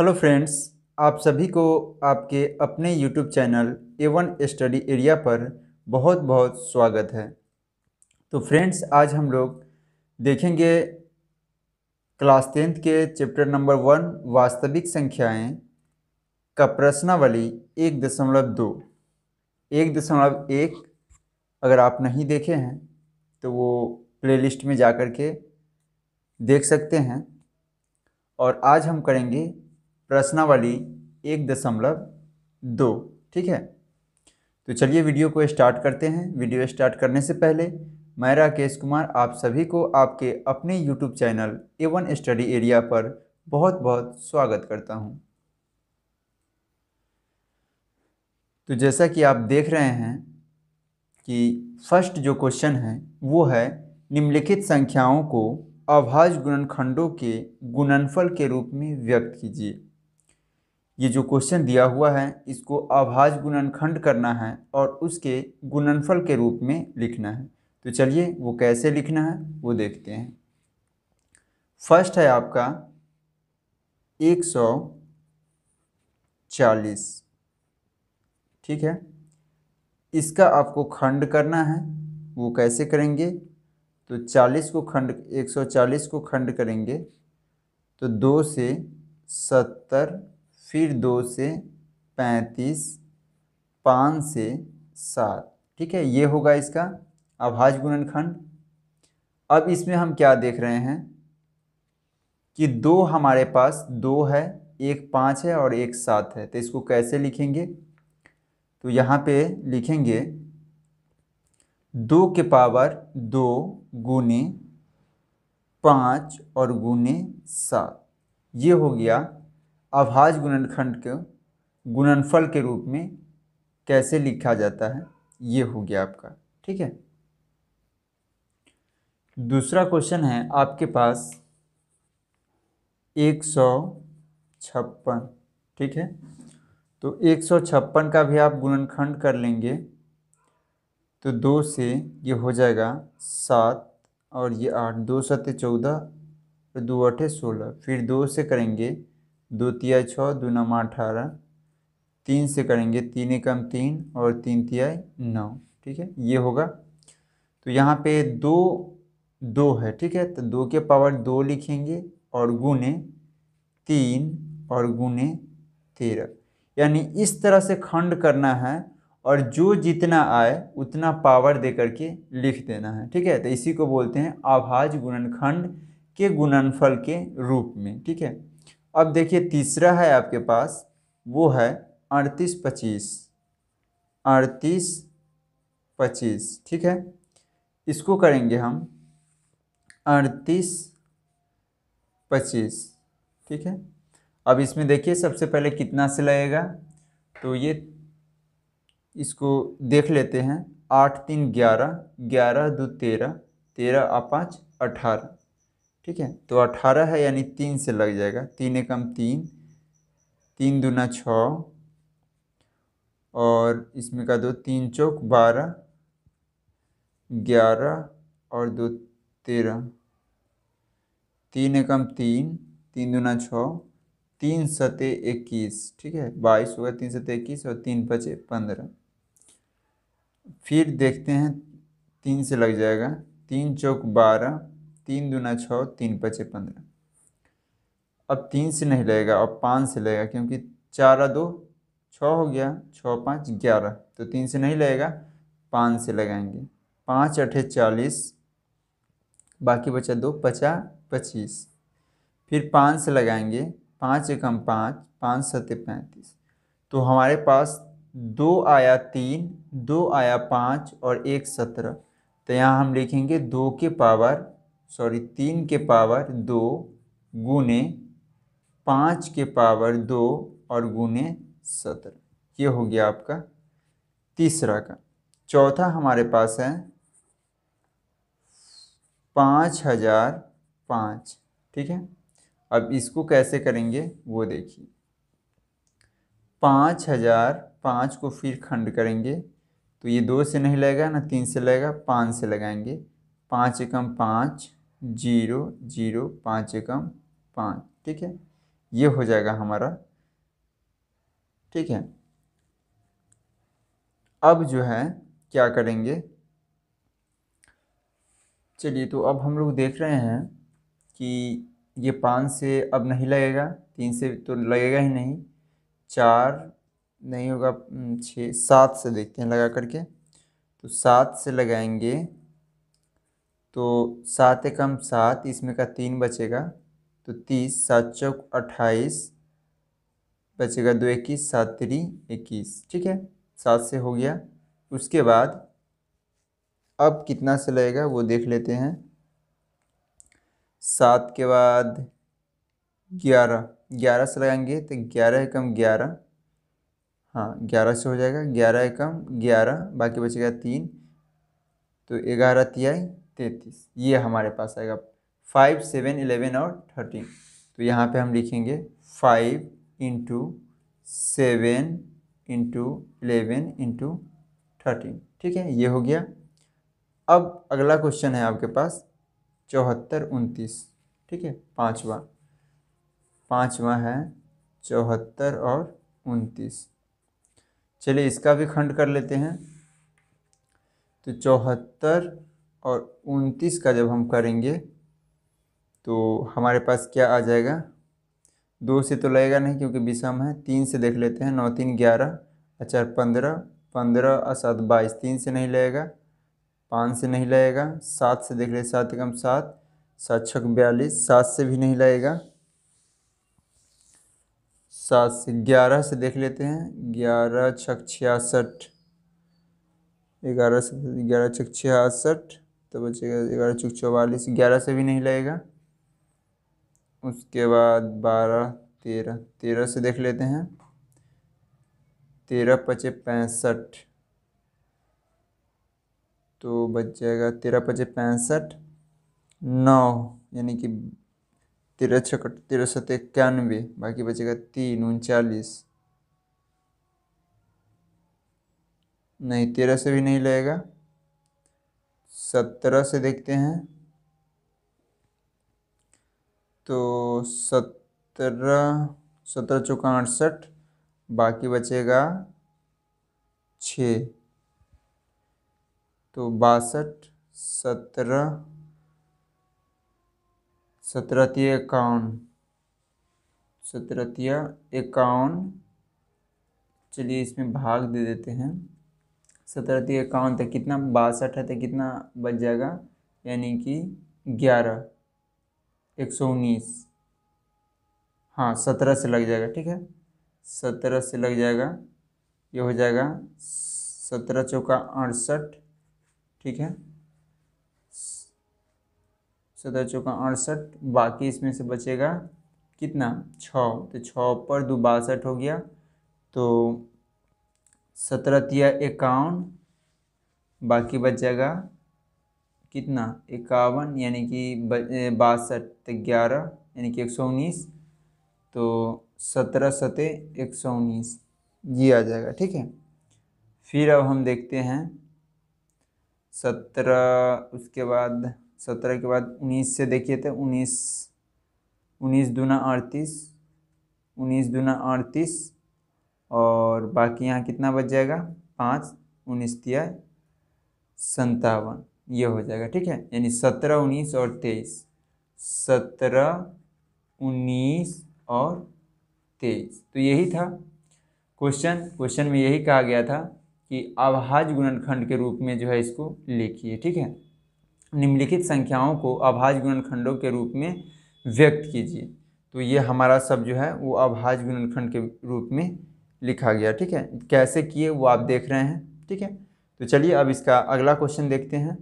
hello friends आप सभी को आपके अपने YouTube channel A one study area पर बहुत बहुत स्वागत है तो फ्रेंड्स आज हम लोग देखेंगे क्लास टेंथ के चैप्टर नंबर वन वास्तविक संख्याएं का प्रश्नावली एक दशमलव दो एक दशमलव एक अगर आप नहीं देखे हैं तो वो प्लेलिस्ट में जा कर के देख सकते हैं और आज हम करेंगे प्रश्नावली एक दशमलव दो ठीक है तो चलिए वीडियो को स्टार्ट करते हैं वीडियो स्टार्ट करने से पहले मैं राकेश कुमार आप सभी को आपके अपने YouTube channel A one study area पर बहुत बहुत स्वागत करता हूँ तो जैसा कि आप देख रहे हैं कि फर्स्ट जो क्वेश्चन है वो है निम्नलिखित संख्याओं को अभाज्य गुणनखंडों के गुणनफल के रूप में व्यक्त कीजिए ये जो क्वेश्चन दिया हुआ है इसको आभाज गुणनखंड करना है और उसके गुणनफल के रूप में लिखना है तो चलिए वो कैसे लिखना है वो देखते हैं फर्स्ट है आपका एक सौ चालीस ठीक है इसका आपको खंड करना है वो कैसे करेंगे तो चालीस को खंड एक सौ चालीस को खंड करेंगे तो दो से सत्तर फिर दो से पैंतीस पाँच से सात ठीक है ये होगा इसका आभाज गुणनखंड अब इसमें हम क्या देख रहे हैं कि दो हमारे पास दो है एक पाँच है और एक सात है तो इसको कैसे लिखेंगे तो यहाँ पे लिखेंगे दो के पावर दो गुने पाँच और गुने सात ये हो गया अभाज गुणनखंड के गुणनफल के रूप में कैसे लिखा जाता है ये हो गया आपका ठीक है दूसरा क्वेश्चन है आपके पास एक सौ छप्पन ठीक है तो एक सौ छप्पन का भी आप गुणनखंड कर लेंगे तो दो से ये हो जाएगा सात और ये आठ दो सत्य चौदह और दो अठे सोलह फिर दो से करेंगे दो तिया छः दो नम अठारह तीन से करेंगे तीन एकम तीन और तीन तिया नौ ठीक है ये होगा तो यहाँ पे दो दो है ठीक है तो दो के पावर दो लिखेंगे और गुने तीन और गुने तेरह यानी इस तरह से खंड करना है और जो जितना आए उतना पावर दे करके लिख देना है ठीक है तो इसी को बोलते हैं आभाज गुणनखंड के गुणनफल के रूप में ठीक है अब देखिए तीसरा है आपके पास वो है अड़तीस पच्चीस अड़तीस पच्चीस ठीक है इसको करेंगे हम अड़तीस पच्चीस ठीक है अब इसमें देखिए सबसे पहले कितना से लगेगा तो ये इसको देख लेते हैं आठ तीन ग्यारह ग्यारह दो तेरह तेरह आ पाँच अठारह ठीक है तो अठारह है यानी तीन से लग जाएगा तीन एकम तीन तीन दूना छ और इसमें का दो तीन चौक बारह ग्यारह और दो तेरह तीन एकम तीन तीन दूना छ तीन सते इक्कीस ठीक है बाईस होगा तीन सते इक्कीस और तीन पचे पंद्रह फिर देखते हैं तीन से लग जाएगा तीन चौक बारह तीन दूना छः तीन पचे पंद्रह अब तीन से नहीं लगेगा अब पाँच से लगेगा क्योंकि चार दो छः हो गया छः पाँच ग्यारह तो तीन से नहीं लगेगा पाँच से लगाएंगे पाँच अठे चालीस बाकी बचा दो पचा पच्चीस फिर पाँच से लगाएंगे पाँच एकम पाँच पाँच सत्य पैंतीस तो हमारे पास दो आया तीन दो आया पाँच और एक सत्रह तो यहाँ हम लिखेंगे दो के पावर सॉरी तीन के पावर दो गुने पाँच के पावर दो और गुने सत्रह ये हो गया आपका तीसरा का चौथा हमारे पास है पाँच हजार पाँच ठीक है अब इसको कैसे करेंगे वो देखिए पाँच हजार पाँच को फिर खंड करेंगे तो ये दो से नहीं लगेगा ना तीन से लगेगा पाँच से लगाएंगे पाँच एकम पाँच जीरो जीरो पाँच एकम पाँच ठीक है ये हो जाएगा हमारा ठीक है अब जो है क्या करेंगे चलिए तो अब हम लोग देख रहे हैं कि ये पाँच से अब नहीं लगेगा तीन से तो लगेगा ही नहीं चार नहीं होगा छः सात से देखते हैं लगा करके तो सात से लगाएंगे तो सात एकम सात इसमें का तीन बचेगा तो तीस सात चौक अट्ठाईस बचेगा दो इक्कीस सात त्री इक्कीस ठीक है सात से हो गया उसके बाद अब कितना से लगेगा वो देख लेते हैं सात के बाद ग्यारह ग्यारह से लगाएंगे तो ग्यारह एकम ग्यारह हाँ ग्यारह से हो जाएगा ग्यारह एकम ग्यारह बाकी बचेगा तीन तो ग्यारह तिहाई तैतीस ये हमारे पास आएगा फाइव सेवन इलेवन और थर्टीन तो यहाँ पे हम लिखेंगे five into seven into eleven into thirteen ठीक है ये हो गया अब अगला क्वेश्चन है आपके पास चौहत्तर उनतीस ठीक है पाँचवा पाँचवा है चौहत्तर और उनतीस चलिए इसका भी खंड कर लेते हैं तो चौहत्तर और उनतीस का जब हम करेंगे तो हमारे पास क्या आ जाएगा दो से तो लगेगा नहीं क्योंकि विषम है तीन से देख लेते हैं नौ तीन ग्यारह अच्छा पंद्रह पंद्रह और सात बाईस तीन से नहीं लगेगा पाँच से नहीं लगेगा सात से देख ले सात एकम सात सात छक बयालीस सात से भी नहीं लगेगा सात से ग्यारह से देख लेते हैं ग्यारह छक छियासठ ग्यारह से ग्यारह छक छियासठ तो बचेगा ग्यारह चौक चौवालीस ग्यारह से भी नहीं लगेगा उसके बाद बारह तेरह तेरह से देख लेते हैं तेरह पचे पैंसठ तो बच जाएगा तेरह पचे पैंसठ नौ यानी कि तेरह छक तेरह सत इक्यानवे बाकी बचेगा तीन उनचालीस नहीं तेरह से भी नहीं लगेगा सत्रह से देखते हैं तो सत्रह सत्रह चौका अड़सठ बाकी बचेगा छ तो बासठ सत्रह सत्रहतीय इक्यावन सत्रहतीय इक्यावन चलिए इसमें भाग दे देते हैं सत्रह तीन इक्यावन तक कितना बासठ है तो कितना बच जाएगा यानी कि ग्यारह एक सौ उन्नीस हाँ सत्रह से लग जाएगा ठीक है सत्रह से लग जाएगा ये हो जाएगा सत्रह चौका अड़सठ ठीक है सत्रह चौका अड़सठ बाकी इसमें से बचेगा कितना छः तो छः पर दो बासठ हो गया तो सत्रह तिया इक्यावन बाकी बच जाएगा कितना इक्यावन यानी कि बासठ ग्यारह यानी कि एक सौ उन्नीस तो सत्रह सते एक सौ उन्नीस ये आ जाएगा ठीक है फिर अब हम देखते हैं सत्रह उसके बाद सत्रह के बाद उन्नीस से देखिए तो उन्नीस उन्नीस दूना अड़तीस उन्नीस दूना अड़तीस और बाकी यहाँ कितना बच जाएगा पाँच उन्नीस तिया संतावन ये हो जाएगा ठीक है यानी सत्रह उन्नीस और तेईस सत्रह उन्नीस और तेईस तो यही था क्वेश्चन क्वेश्चन में यही कहा गया था कि आभाज गुणनखंड के रूप में जो है इसको लिखिए ठीक है निम्नलिखित संख्याओं को आभाज गुणनखंडों के रूप में व्यक्त कीजिए तो ये हमारा सब जो है वो अभाज गुणनखंड के रूप में लिखा गया ठीक है कैसे किए वो आप देख रहे हैं ठीक है तो चलिए अब इसका अगला क्वेश्चन देखते हैं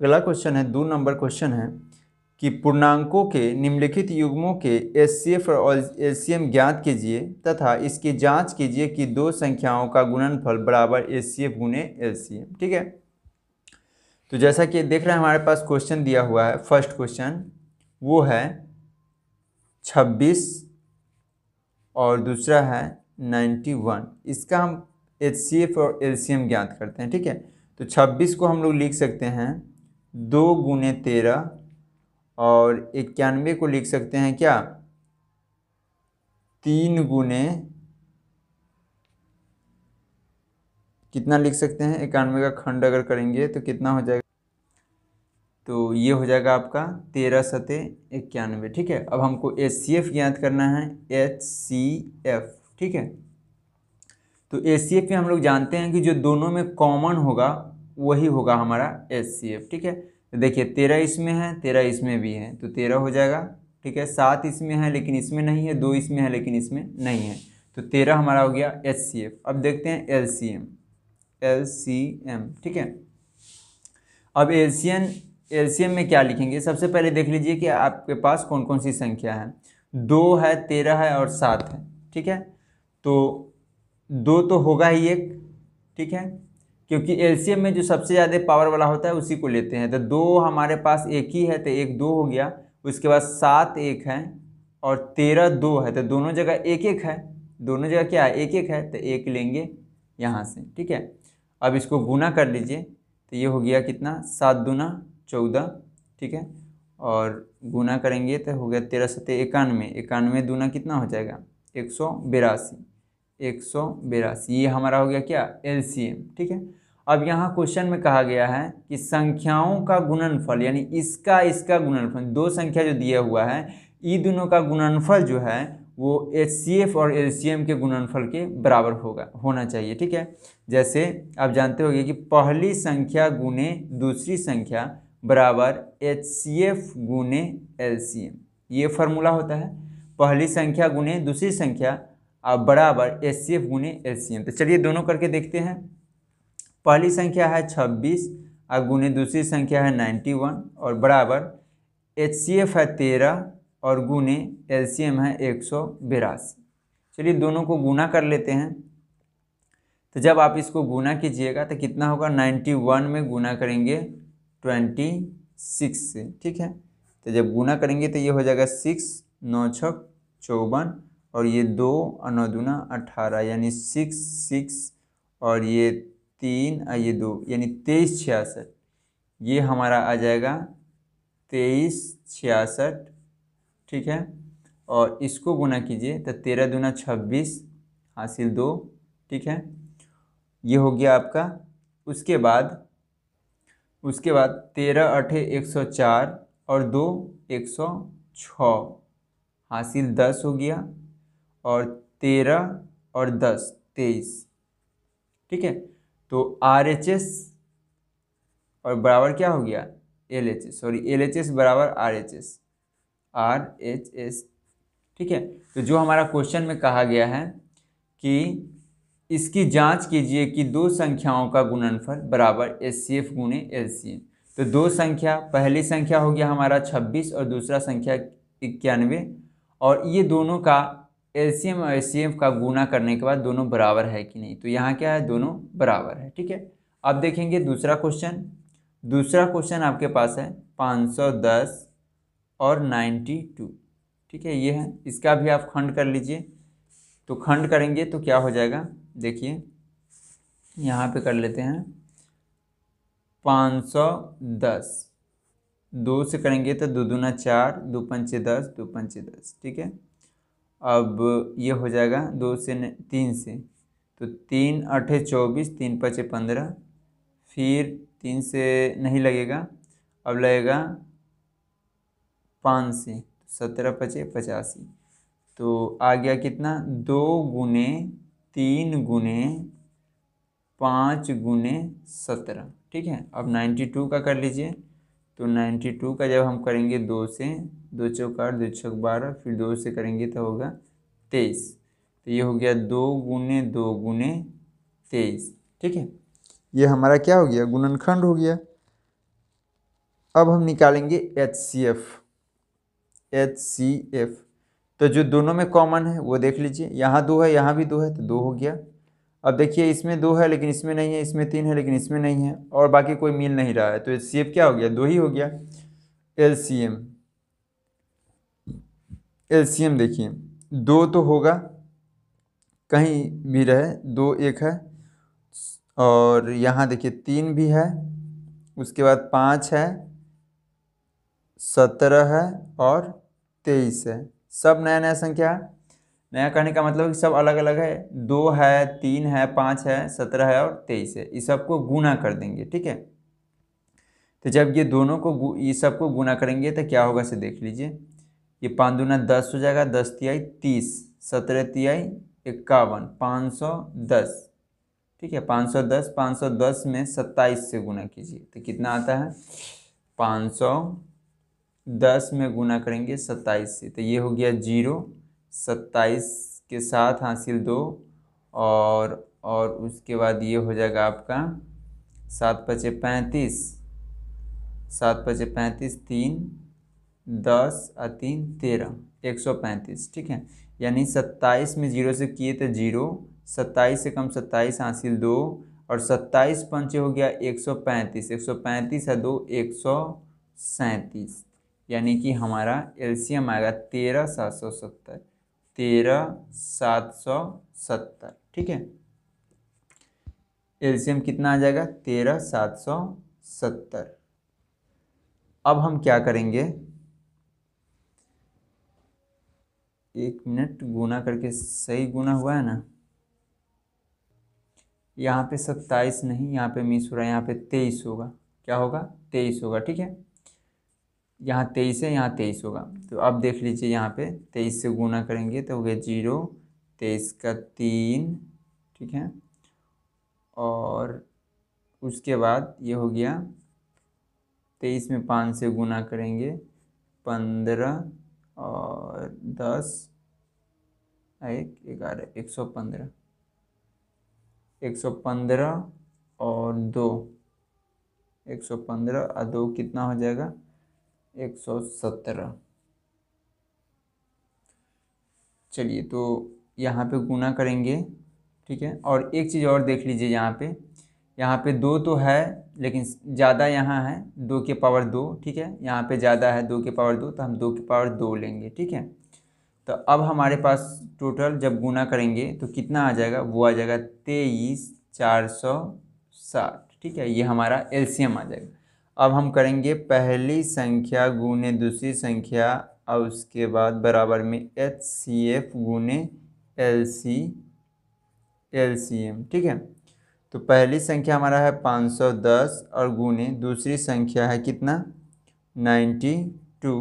अगला क्वेश्चन है दो नंबर क्वेश्चन है कि पूर्णांकों के निम्नलिखित युग्मों के एस और एम ज्ञात कीजिए तथा इसकी जांच कीजिए कि दो संख्याओं का गुणनफल बराबर एस सी एफ गुने एम ठीक है तो जैसा कि देख रहे हैं हमारे पास क्वेश्चन दिया हुआ है फर्स्ट क्वेश्चन वो है छब्बीस और दूसरा है 91 इसका हम एच और एल ज्ञात करते हैं ठीक है तो 26 को हम लोग लिख सकते हैं दो गुने तेरह और इक्यानवे को लिख सकते हैं क्या तीन गुने कितना लिख सकते हैं इक्यानवे का खंड अगर करेंगे तो कितना हो जाएगा तो ये हो जाएगा आपका तेरह सतह इक्यानवे ठीक है अब हमको एच सी एफ ज्ञात करना है एच सी एफ ठीक है तो एच सी एफ में हम लोग जानते हैं कि जो दोनों में कॉमन होगा वही होगा हमारा एच सी एफ ठीक है तो देखिए तेरह इसमें है तेरह इसमें भी है तो तेरह हो जाएगा ठीक है सात इसमें है लेकिन इसमें नहीं है दो इसमें है लेकिन इसमें नहीं है तो तेरह हमारा हो गया एच सी एफ अब देखते हैं L C M L C M ठीक है अब एल सी एन एलसीएम में क्या लिखेंगे सबसे पहले देख लीजिए कि आपके पास कौन कौन सी संख्या है दो है तेरह है और सात है ठीक है तो दो तो होगा ही एक ठीक है क्योंकि एलसीएम में जो सबसे ज़्यादा पावर वाला होता है उसी को लेते हैं तो दो हमारे पास एक ही है तो एक दो हो गया उसके बाद सात एक है और तेरह दो है तो दोनों जगह एक एक है दोनों जगह क्या है एक एक है तो एक लेंगे यहाँ से ठीक है अब इसको गुना कर लीजिए तो ये हो गया कितना सात दूना चौदह ठीक है और गुना करेंगे तो हो गया तेरह सत्य इक्यानवे इक्यानवे दूना कितना हो जाएगा एक सौ बिरासी एक सौ बेरासी ये हमारा हो गया क्या एल ठीक है अब यहाँ क्वेश्चन में कहा गया है कि संख्याओं का गुणनफल यानी इसका इसका गुणनफल दो संख्या जो दिया हुआ है ये दोनों का गुणनफल जो है वो एच और एल के गुणनफल के बराबर होगा होना चाहिए ठीक है जैसे आप जानते होंगे कि पहली संख्या गुने दूसरी संख्या बराबर एच सी एफ गुने एल सी एम ये फार्मूला होता है पहली संख्या गुने दूसरी संख्या और बराबर एच सी एफ गुने एल सी एम तो चलिए दोनों करके देखते हैं पहली संख्या है छब्बीस और गुने दूसरी संख्या है नाइन्टी वन और बराबर एच सी एफ है तेरह और गुने एल सी एम है एक सौ बिरासी चलिए दोनों को गुना कर लेते हैं तो जब आप इसको गुना कीजिएगा तो कितना होगा नाइन्टी वन में गुना करेंगे ट्वेंटी सिक्स से ठीक है तो जब गुना करेंगे तो ये हो जाएगा सिक्स नौ छक चौवन और ये दो और नौ दूना अठारह यानी सिक्स सिक्स और ये तीन और ये दो यानी तेईस छियासठ ये हमारा आ जाएगा तेईस छियासठ ठीक है और इसको गुना कीजिए तो तेरह दूना छब्बीस हासिल दो ठीक है ये हो गया आपका उसके बाद उसके बाद तेरह अठे एक सौ चार और दो एक सौ छः हासिल दस हो गया और तेरह और दस तेईस ठीक है तो आर एच एस और बराबर क्या हो गया L H S sorry L H S बराबर R H S R H S ठीक है तो जो हमारा क्वेश्चन में कहा गया है कि इसकी जांच कीजिए कि दो संख्याओं का गुणनफल बराबर एस सी एफ गुने एल सी एम तो दो संख्या पहली संख्या हो गया हमारा छब्बीस और दूसरा संख्या इक्यानवे और ये दोनों का एल सी एम और एस सी एफ का गुना करने के बाद दोनों बराबर है कि नहीं तो यहाँ क्या है दोनों बराबर है ठीक है अब देखेंगे दूसरा क्वेश्चन दूसरा क्वेश्चन आपके पास है पाँच सौ दस और नाइन्टी टू ठीक है ये है इसका भी आप खंड कर लीजिए तो खंड करेंगे तो क्या हो जाएगा देखिए यहाँ पे कर लेते हैं पाँच सौ दस दो से करेंगे तो दो दूना चार दो पंचे दस दो पंचे दस ठीक है अब ये हो जाएगा दो से न, तीन से तो तीन अठे चौबीस तीन पचे पंद्रह फिर तीन से नहीं लगेगा अब लगेगा पाँच से सत्रह पचे पचासी तो आ गया कितना दो गुने तीन गुने पाँच गुने सत्रह ठीक है अब नाइन्टी टू का कर लीजिए तो नाइन्टी टू का जब हम करेंगे दो से दो चौक आठ दो चौक बारह फिर दो से करेंगे तो होगा तेईस तो ये हो गया दो गुने दो गुने तेईस ठीक है ये हमारा क्या हो गया गुणनखंड हो गया अब हम निकालेंगे H C F H C F तो जो दोनों में कॉमन है वो देख लीजिए यहाँ दो है यहाँ भी दो है तो दो हो गया अब देखिए इसमें दो है लेकिन इसमें नहीं है इसमें तीन है लेकिन इसमें नहीं है और बाकी कोई मिल नहीं रहा है तो सी क्या हो गया दो ही हो गया L C M L C M देखिए दो तो होगा कहीं भी रहे दो एक है और यहाँ देखिए तीन भी है उसके बाद पाँच है सत्रह है और तेईस है सब नया नया संख्या है नया कहने का मतलब सब अलग अलग है दो है तीन है पाँच है सत्रह है और तेईस है इस सबको गुना कर देंगे ठीक है तो जब ये दोनों को ये सबको गुना करेंगे तो क्या होगा इसे देख लीजिए ये पाँच दुना दस हो जाएगा दस तिहाई तीस सत्रह तिहाई इक्यावन पाँच सौ दस ठीक है पाँच सौ दस पाँच सौ दस में सत्ताईस से गुना कीजिए तो कितना आता है पाँच सौ दस में गुना करेंगे सत्ताईस से तो ये हो गया जीरो सत्ताईस के साथ हासिल दो और और उसके बाद ये हो जाएगा आपका सात पचे पैंतीस सात पचे पैंतीस तीन दस और तीन तेरह एक सौ पैंतीस ठीक है यानी सत्ताईस में जीरो से किए तो जीरो सत्ताईस से कम सत्ताईस हासिल दो और सत्ताईस पंचे हो गया एक सौ पैंतीस एक सौ पैंतीस है दो एक सौ सैंतीस यानी कि हमारा एलसीएम आएगा तेरह सात सौ सत्तर तेरह सात सौ सत्तर ठीक है एलसीएम कितना आ जाएगा तेरह सात सौ सत्तर अब हम क्या करेंगे एक मिनट गुना करके सही गुना हुआ है ना यहाँ पे सत्ताईस नहीं यहाँ पे मिस हो रहा है यहाँ पे तेईस होगा क्या होगा तेईस होगा ठीक है यहाँ तेईस है यहाँ तेईस होगा तो अब देख लीजिए यहाँ पे तेईस से गुना करेंगे तो हो गया जीरो तेईस का तीन ठीक है और उसके बाद ये हो गया तेईस में पाँच से गुना करेंगे पंद्रह और दस एक ग्यारह एक सौ पंद्रह एक सौ पंद्रह और दो एक सौ पंद्रह और दो कितना हो जाएगा एक सौ सत्रह चलिए तो यहाँ पे गुना करेंगे ठीक है और एक चीज़ और देख लीजिए यहाँ पे यहाँ पे दो तो है लेकिन ज़्यादा यहाँ है दो के पावर दो ठीक है यहाँ पे ज़्यादा है दो के पावर दो तो हम दो के पावर दो लेंगे ठीक है तो अब हमारे पास टोटल जब गुना करेंगे तो कितना आ जाएगा वो आ जाएगा तेईस चार सौ साठ ठीक है ये हमारा एलसीएम आ जाएगा अब हम करेंगे पहली संख्या गुने दूसरी संख्या और उसके बाद बराबर में एच सी एफ गुने L C L C M ठीक है तो पहली संख्या हमारा है 510 और गुने दूसरी संख्या है कितना 92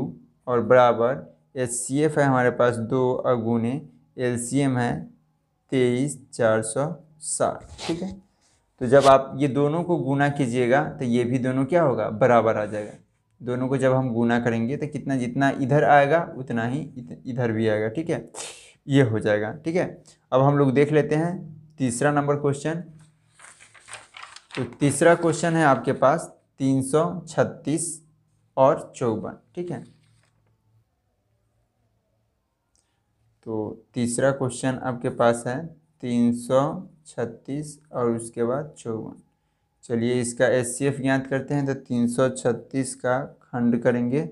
और बराबर एच सी एफ है हमारे पास दो और गुने एल सी एम है तेईस चार सौ साठ ठीक है तो जब आप ये दोनों को गुना कीजिएगा तो ये भी दोनों क्या होगा बराबर आ जाएगा दोनों को जब हम गुना करेंगे तो कितना जितना इधर आएगा उतना ही इधर भी आएगा ठीक है ये हो जाएगा ठीक है अब हम लोग देख लेते हैं तीसरा नंबर क्वेश्चन तो तीसरा क्वेश्चन है आपके पास तीन सौ छत्तीस और चौवन ठीक है तो तीसरा क्वेश्चन आपके पास है तीन सौ छत्तीस और उसके बाद चौवन चलिए इसका एस ज्ञात करते हैं तो तीन सौ छत्तीस का खंड करेंगे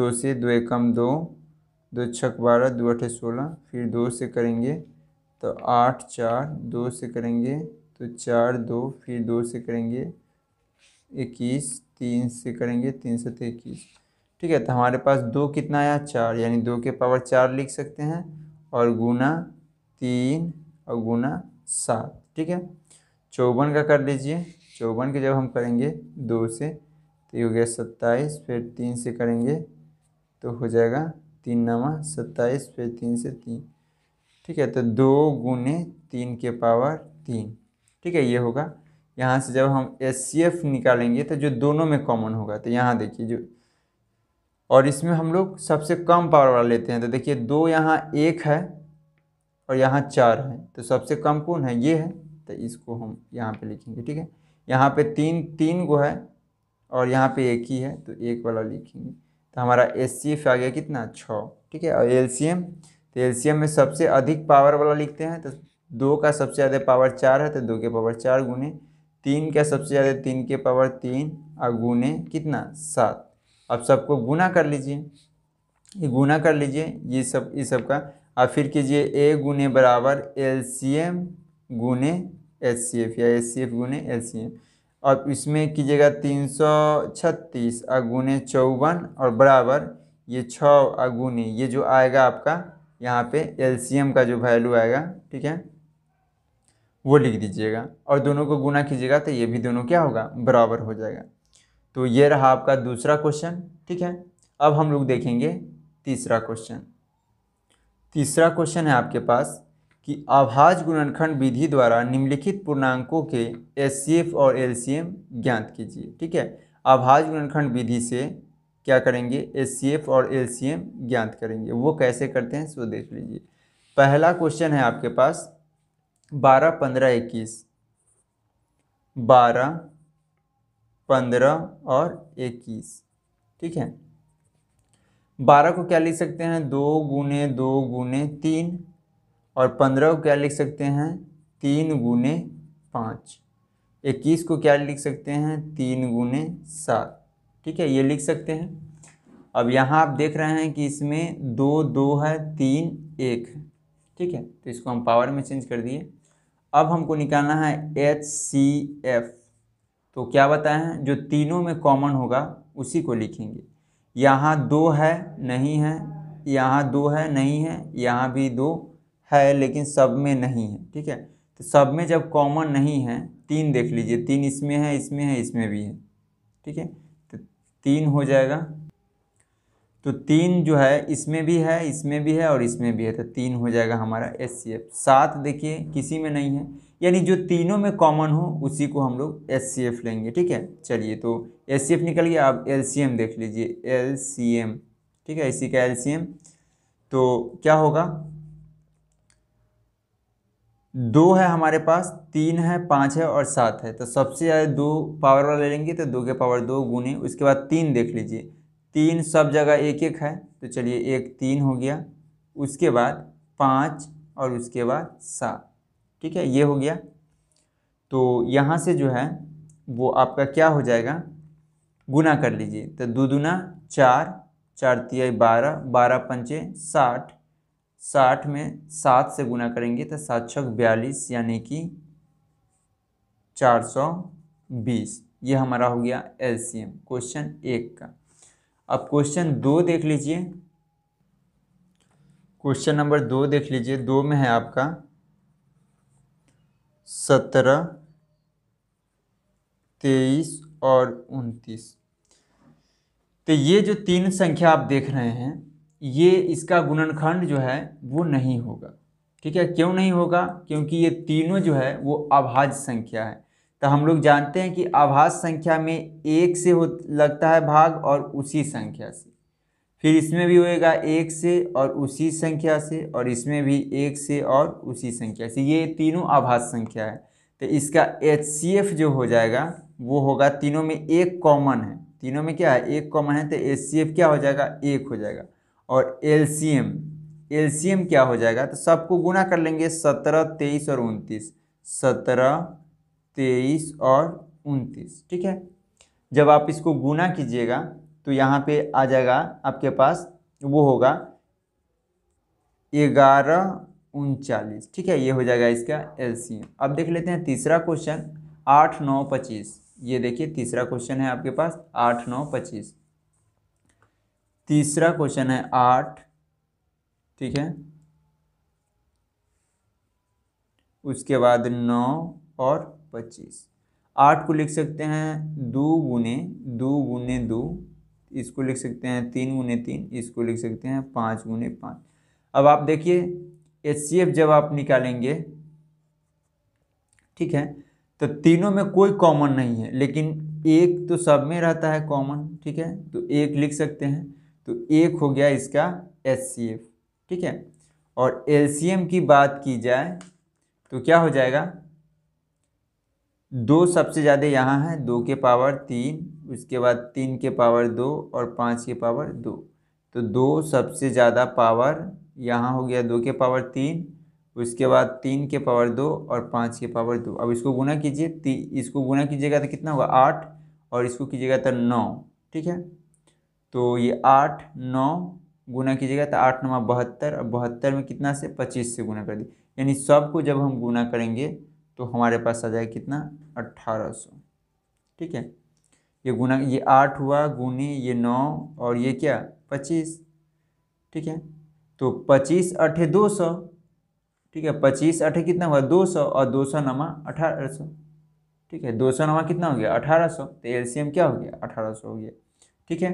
दो से दो एकम दो दो छक बारह दो अठे सोलह फिर दो से करेंगे तो आठ चार दो से करेंगे तो चार दो फिर दो से करेंगे इक्कीस तीन से करेंगे तीन सौ इक्कीस ठीक है तो हमारे पास दो कितना आया चार यानी दो के पावर चार लिख सकते हैं और गुना तीन और गुना सात ठीक है चौवन का कर लीजिए चौवन के जब हम करेंगे दो से तो ये हो गया सत्ताईस फिर तीन से करेंगे तो हो जाएगा तीन नवा सत्ताईस फिर तीन से तीन ठीक है तो दो गुने तीन के पावर तीन ठीक है ये होगा यहाँ से जब हम एस निकालेंगे तो जो दोनों में कॉमन होगा तो यहाँ देखिए जो और इसमें हम लोग सबसे कम पावर वाला लेते हैं तो देखिए दो यहाँ एक है और यहाँ चार है तो सबसे कम कौन है ये है तो इसको हम यहाँ पे लिखेंगे ठीक है यहाँ पे तीन तीन गो है और यहाँ पे एक ही है तो एक वाला लिखेंगे तो हमारा एस आ गया कितना छः ठीक है और एल तो एल में सबसे अधिक पावर वाला लिखते हैं तो दो का सबसे ज़्यादा पावर चार है तो दो के पावर चार गुने तीन का सबसे ज़्यादा तीन के पावर तीन और गुने कितना सात अब सबको गुना कर लीजिए गुना कर लीजिए ये सब ये सब का और फिर कीजिए ए गुने बराबर एल सी एम गुने एच सी एफ या एच सी एफ गुने एल सी एम और इसमें कीजिएगा तीन सौ छत्तीस अगुने चौवन और बराबर ये छः अगुने ये जो आएगा आपका यहाँ पे एल सी एम का जो वैल्यू आएगा ठीक है वो लिख दीजिएगा और दोनों को गुना कीजिएगा तो ये भी दोनों क्या होगा बराबर हो जाएगा तो ये रहा आपका दूसरा क्वेश्चन ठीक है अब हम लोग देखेंगे तीसरा क्वेश्चन तीसरा क्वेश्चन है आपके पास कि आभाज गुणनखंड विधि द्वारा निम्नलिखित पूर्णांकों के एस और एल ज्ञात कीजिए ठीक है आभाज गुणनखंड विधि से क्या करेंगे एस और एल ज्ञात करेंगे वो कैसे करते हैं सो देख लीजिए पहला क्वेश्चन है आपके पास बारह पंद्रह इक्कीस बारह पंद्रह और इक्कीस ठीक है बारह को क्या लिख सकते हैं दो गुने दो गुने तीन और पंद्रह को क्या लिख सकते हैं तीन गुने पाँच इक्कीस को क्या लिख सकते हैं तीन गुने सात ठीक है ये लिख सकते हैं अब यहाँ आप देख रहे हैं कि इसमें दो दो है तीन एक है ठीक है तो इसको हम पावर में चेंज कर दिए अब हमको निकालना है एच सी एफ तो क्या बताएं जो तीनों में कॉमन होगा उसी को लिखेंगे यहाँ दो है नहीं है यहाँ दो है नहीं है यहाँ भी दो है लेकिन सब में नहीं है ठीक है तो सब में जब कॉमन नहीं है तीन देख लीजिए तीन इसमें है इसमें है इसमें भी है ठीक है तो तीन हो जाएगा तो तीन जो है इसमें भी है इसमें भी है और इसमें भी है तो तीन हो जाएगा हमारा एस सी एफ सात देखिए किसी में नहीं है यानी जो तीनों में कॉमन हो उसी को हम लोग एस लेंगे ठीक है चलिए तो एस निकल गया अब एल देख लीजिए एल ठीक है इसी का एल तो क्या होगा दो है हमारे पास तीन है पाँच है और सात है तो सबसे ज़्यादा दो पावर वाला ले लेंगे तो दो के पावर दो गुने उसके बाद तीन देख लीजिए तीन सब जगह एक एक है तो चलिए एक तीन हो गया उसके बाद पाँच और उसके बाद सात ठीक है ये हो गया तो यहाँ से जो है वो आपका क्या हो जाएगा गुना कर लीजिए तो दो दुना चार चार तिया बारह बारह पंचे साठ साठ में सात से गुना करेंगे तो सात छः बयालीस यानी कि चार सौ बीस ये हमारा हो गया एलसीएम क्वेश्चन एक का अब क्वेश्चन दो देख लीजिए क्वेश्चन नंबर दो देख लीजिए दो में है आपका सत्रह तेईस और उनतीस तो ये जो तीन संख्या आप देख रहे हैं ये इसका गुणनखंड जो है वो नहीं होगा ठीक है क्यों नहीं होगा क्योंकि ये तीनों जो है वो अभाज्य संख्या है तो हम लोग जानते हैं कि आभाज संख्या में एक से हो लगता है भाग और उसी संख्या से फिर इसमें भी होएगा एक से और उसी संख्या से और इसमें भी एक से और उसी संख्या से ये तीनों आभास संख्या है तो इसका एच जो हो जाएगा वो होगा तीनों में एक कॉमन है तीनों में क्या है एक कॉमन है तो एच क्या हो जाएगा एक हो जाएगा और एल एलसीएम क्या हो जाएगा तो सबको गुना कर लेंगे सत्रह तेईस और उनतीस सत्रह तेईस और उनतीस ठीक है जब आप इसको गुना कीजिएगा तो यहाँ पे आ जाएगा आपके पास वो होगा ग्यारह उनचालीस ठीक है ये हो जाएगा इसका एल अब देख लेते हैं तीसरा क्वेश्चन आठ नौ पच्चीस ये देखिए तीसरा क्वेश्चन है आपके पास आठ नौ पच्चीस तीसरा क्वेश्चन है आठ ठीक है उसके बाद नौ और पच्चीस आठ को लिख सकते हैं दो गुने दो गुने दो इसको लिख सकते हैं तीन गुने तीन इसको लिख सकते हैं पाँच गुने पाँच अब आप देखिए एच जब आप निकालेंगे ठीक है तो तीनों में कोई कॉमन नहीं है लेकिन एक तो सब में रहता है कॉमन ठीक है तो एक लिख सकते हैं तो एक हो गया इसका एच ठीक है और एल की बात की जाए तो क्या हो जाएगा दो सबसे ज़्यादा यहाँ है दो के पावर तीन उसके बाद तीन के पावर दो और पाँच के पावर दो तो दो सबसे ज़्यादा पावर यहाँ हो गया दो के पावर तीन उसके बाद तीन के पावर दो और पाँच के पावर दो अब इसको गुना कीजिए ती इसको गुना कीजिएगा तो कितना होगा आठ और इसको कीजिएगा तो नौ ठीक है तो ये आठ नौ गुना कीजिएगा तो आठ नवा बहत्तर और बहत्तर में कितना से पच्चीस से गुना कर दिए यानी सबको जब हम गुना करेंगे तो हमारे पास आ जाएगा कितना अट्ठारह सौ ठीक है ये गुना ये आठ हुआ गुने ये नौ और ये क्या पच्चीस ठीक है तो पच्चीस अठे दो सौ ठीक है पच्चीस अठे कितना हुआ दो सौ और दो सौ नमा अठारह सौ ठीक है दो सौ नवा कितना हो गया अठारह सौ तो एलसीएम क्या हो गया अठारह सौ हो गया ठीक है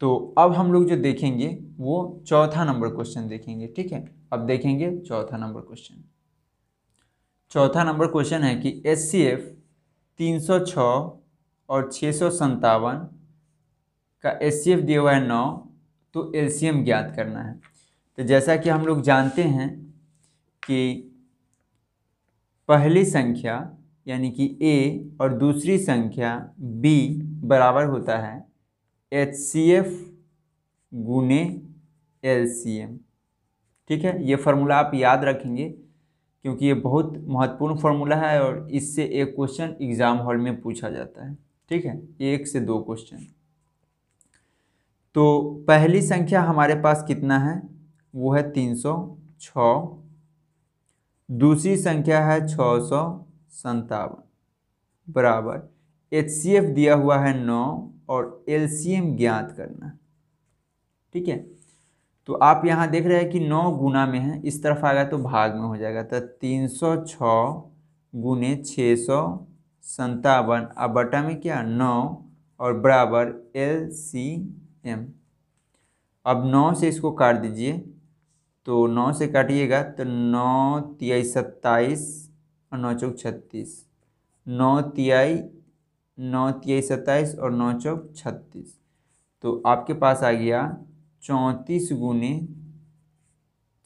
तो अब हम लोग जो देखेंगे वो चौथा नंबर क्वेश्चन देखेंगे ठीक है अब देखेंगे चौथा नंबर क्वेश्चन चौथा नंबर क्वेश्चन है कि एस सी एफ तीन सौ छः और छः सौ सत्तावन का एस सी एफ दिया हुआ है नौ तो एल सी एम ज्ञात करना है तो जैसा कि हम लोग जानते हैं कि पहली संख्या यानी कि ए और दूसरी संख्या बी बराबर होता है एच सी एफ गुने एल सी एम ठीक है ये फार्मूला आप याद रखेंगे क्योंकि ये बहुत महत्वपूर्ण फॉर्मूला है और इससे एक क्वेश्चन एग्ज़ाम हॉल में पूछा जाता है ठीक है एक से दो क्वेश्चन तो पहली संख्या हमारे पास कितना है वो है तीन सौ छ दूसरी संख्या है छः सौ संतावन बराबर एच दिया हुआ है नौ और एल ज्ञात करना ठीक है तो आप यहाँ देख रहे हैं कि नौ गुना में है इस तरफ आ गया तो भाग में हो जाएगा तो तीन सौ छः गुने छः सौ संतावन अब बटा में क्या नौ और बराबर एल सी एम अब नौ से इसको काट दीजिए तो नौ से काटिएगा तो नौ तिहाई सत्ताईस और नौ चौक छत्तीस नौ तिहाई नौ तिहाई सत्ताईस और नौ चौक छत्तीस तो आपके पास आ गया चौंतीस गुने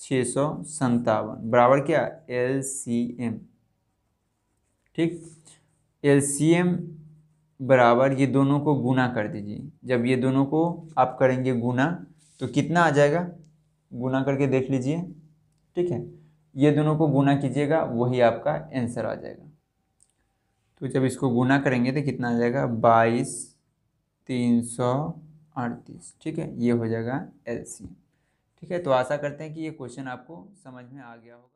छः सौ संतावन बराबर क्या एल सी एम ठीक एल सी एम बराबर ये दोनों को गुना कर दीजिए जब ये दोनों को आप करेंगे गुना तो कितना आ जाएगा गुना करके देख लीजिए ठीक है ये दोनों को गुना कीजिएगा वही आपका आंसर आ जाएगा तो जब इसको गुना करेंगे तो कितना आ जाएगा बाईस तीन सौ अड़तीस ठीक है ये हो जाएगा एल ठीक है तो आशा करते हैं कि ये क्वेश्चन आपको समझ में आ गया होगा